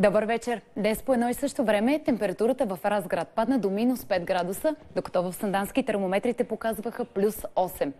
Добър вечер! Днес по едно и също време температурата в Разград падна до минус 5 градуса, докато в Сандански термометрите показваха плюс 8.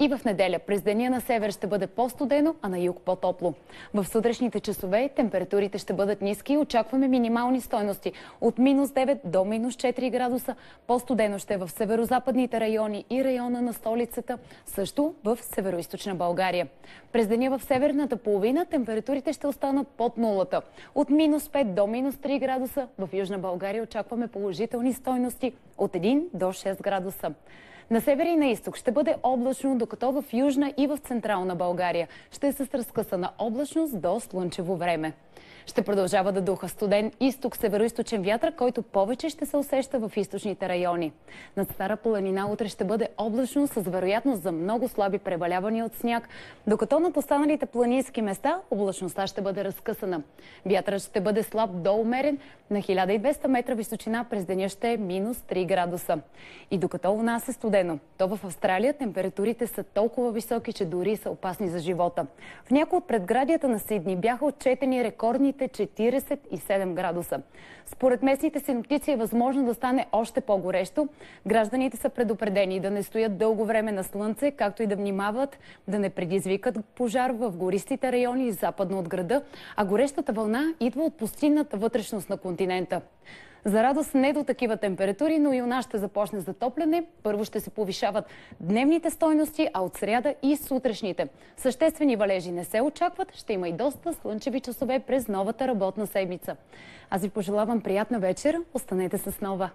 И в неделя през деня на север ще бъде по-студено, а на юг по-топло. В сутрешните часове температурите ще бъдат ниски и очакваме минимални стойности от минус 9 до минус 4 градуса. По-студено ще е в северо-западните райони и района на столицата, също в северо-источна България. През деня в северната половина температурите ще останат под нулата. От минус минус 5 до минус 3 градуса. В Южна България очакваме положителни стойности от 1 до 6 градуса. На север и на изток ще бъде облачно, докато в Южна и в Централна България ще се с разкъсана облачност до слънчево време. Ще продължава да духа студен изток-североисточен вятър, който повече ще се усеща в източните райони. На Стара планина утре ще бъде облачно с вероятност за много слаби превалявания от сняг, докато на останалите планински места облачността ще бъде разкъсана. Вятърът ще бъде бъде слаб до умерен. На 1200 метра височина през деня ще е минус 3 градуса. И докато у нас е студено, то в Австралия температурите са толкова високи, че дори са опасни за живота. В някои от предградията на Сидни бяха отчетени рекордните 47 градуса. Според местните синоптици е възможно да стане още по-горещо. Гражданите са предупредени да не стоят дълго време на слънце, както и да внимават да не предизвикат пожар в гористите райони западно от града, а горещата вълна идва от пустинната вътрешност на континента. За радост не до такива температури, но и у нас ще започне затопляне. Първо ще се повишават дневните стойности, а от сряда и сутрешните. Съществени валежи не се очакват, ще има и доста слънчеви часове през новата работна седмица. Аз ви пожелавам приятна вечер, останете с нова!